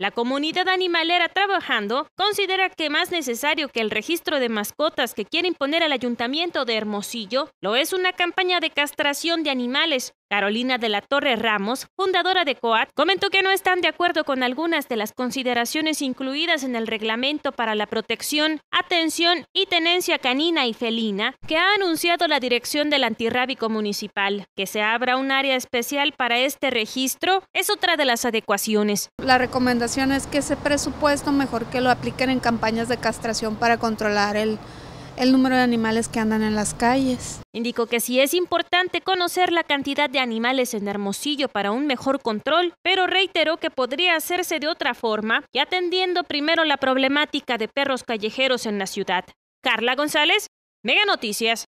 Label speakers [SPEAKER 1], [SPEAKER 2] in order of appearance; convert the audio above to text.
[SPEAKER 1] La comunidad animalera trabajando considera que más necesario que el registro de mascotas que quiere imponer al ayuntamiento de Hermosillo lo es una campaña de castración de animales Carolina de la Torre Ramos, fundadora de COAT, comentó que no están de acuerdo con algunas de las consideraciones incluidas en el reglamento para la protección, atención y tenencia canina y felina que ha anunciado la dirección del antirrábico municipal. Que se abra un área especial para este registro es otra de las adecuaciones.
[SPEAKER 2] La recomendación es que ese presupuesto mejor que lo apliquen en campañas de castración para controlar el el número de animales que andan en las calles. Indicó que sí es importante conocer
[SPEAKER 1] la cantidad de animales en Hermosillo para un mejor control, pero reiteró que podría hacerse de otra forma y atendiendo primero la problemática de perros callejeros en la ciudad. Carla González, Mega Noticias.